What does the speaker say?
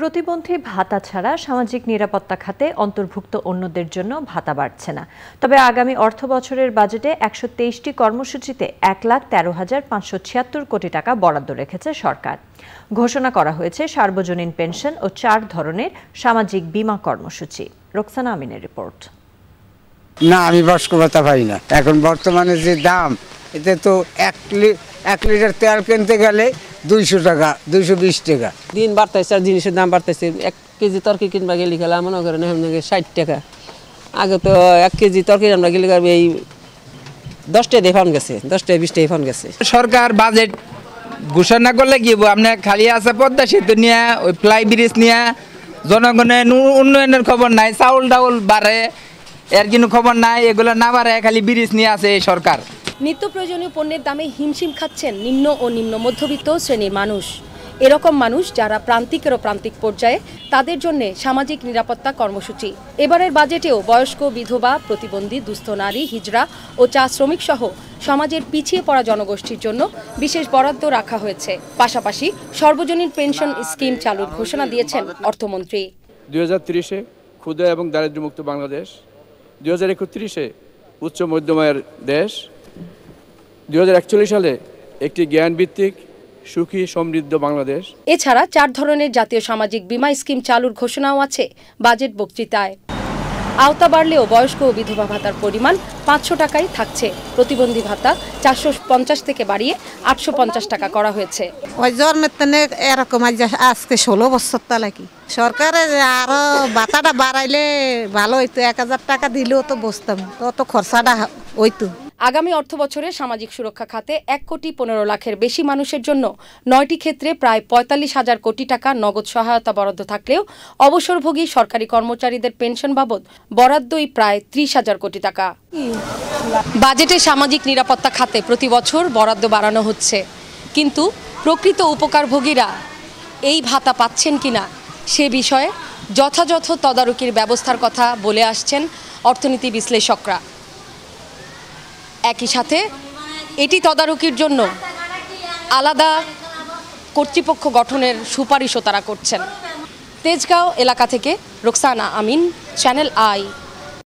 প্রতিবন্ধী ভাতা ছাড়া সামাজিক নিরাপত্তা খাতে অন্তর্ভুক্ত অন্যদের জন্য ভাতা বাড়ছে না তবে আগামী অর্থ বছরের বাজেটে একশো তেইশটি কর্মসূচিতে এক লাখ তেরো হাজার পাঁচশো ছিয়াত্তর কোটি টাকা বরাদ্দ রেখেছে সরকার ঘোষণা করা হয়েছে সার্বজনীন পেনশন ও চার ধরনের সামাজিক বীমা কর্মসূচি রোকসানা আমিনের রিপোর্ট না আমি বয়স্ক ভাতা পাই না এখন বর্তমানে যে দাম এতে তো এক লিটার তেল কিনতে গেলে দুইশো টাকা দুইশো বিশ টাকা দিন বাড়তেছে আর জিনিসের দাম বাড়তেছে এক কেজি তরকি কিনবা গেলি খেলা মনে করেন এখন ষাট টাকা আগে তো এক কেজি তরকি আমরা গেলে এই দশটায় দিয়ে গেছে দশটায় বিশটায় ফান গেছে সরকার বাজেট ঘোষণা করলে কি আপনার খালি আছে পদ্মা সেতু নিয়ে ওই ফ্লাই ব্রিজ নিয়ে জনগণের উন্নয়নের খবর নাই চাউল টাউল বাড়ে এর কিন্তু খবর নাই এগুলো না বাড়ে খালি ব্রিজ নিয়ে আছে এই সরকার নিত্য প্রয়োজনীয় পণ্যের দামে হিমশিম খাচ্ছেন নিম্ন ও নিম্ন মধ্যবিত্ত শ্রেণীর মানুষ এরকম মানুষ যারা প্রান্তিকেরও প্রান্তিক পর্যায়ে তাদের জন্য সামাজিক নিরাপত্তা কর্মসূচি এবারের বাজেটেও বয়স্ক বিধবা প্রতিবন্ধী দুস্থ নারী হিজড়া ও চা শ্রমিক সহ সমাজের পিছিয়ে পড়া জনগোষ্ঠীর জন্য বিশেষ বরাদ্দ রাখা হয়েছে পাশাপাশি সর্বজনীন পেনশন স্কিম চালুর ঘোষণা দিয়েছেন অর্থমন্ত্রী দুই হাজার তিরিশে ক্ষুদ্র এবং দারিদ্র্যমুক্ত বাংলাদেশ দুই হাজার একত্রিশে উচ্চ মধ্যমায়ের দেশ দু সালে একটি জ্ঞানভিত্তিক সুখী সমৃদ্ধ বাংলাদেশ এছাড়া চার ধরনের জাতীয় সামাজিক বীমা স্কিম চালুর ঘোষণাও আছে বাজেট বক্তৃতায় আওতা বাড়লেও বয়স্ক ও বিধবা ভাতার পরিমাণ পাঁচশো টাকাই থাকছে প্রতিবন্ধী ভাতা চারশো পঞ্চাশ থেকে বাড়িয়ে আটশো পঞ্চাশ টাকা করা হয়েছে ওই জন্মের তেনে এরকম আজকে ষোলো বছর তা কি সরকারে আরো ভাতাটা বাড়াইলে ভালো হইতো এক হাজার টাকা দিলেও তো বসতাম তত খরচাটা হইতো আগামী অর্থ বছরে সামাজিক সুরক্ষা খাতে এক কোটি পনেরো লাখের বেশি মানুষের জন্য নয়টি ক্ষেত্রে প্রায় পঁয়তাল্লিশ হাজার কোটি টাকা নগদ সহায়তা বরাদ্দ থাকলেও অবসরভোগী সরকারি কর্মচারীদের পেনশন বাবদ বরাদ্দই প্রায় ত্রিশ হাজার কোটি টাকা বাজেটে সামাজিক নিরাপত্তা খাতে প্রতি বছর বরাদ্দ বাড়ানো হচ্ছে কিন্তু প্রকৃত উপকারভোগীরা এই ভাতা পাচ্ছেন কিনা সে বিষয়ে যথাযথ তদারকির ব্যবস্থার কথা বলে আসছেন অর্থনীতি বিশ্লেষকরা একই সাথে এটি তদারকির জন্য আলাদা কর্তৃপক্ষ গঠনের সুপারিশও তারা করছেন তেজগাঁও এলাকা থেকে রোকসানা আমিন চ্যানেল আই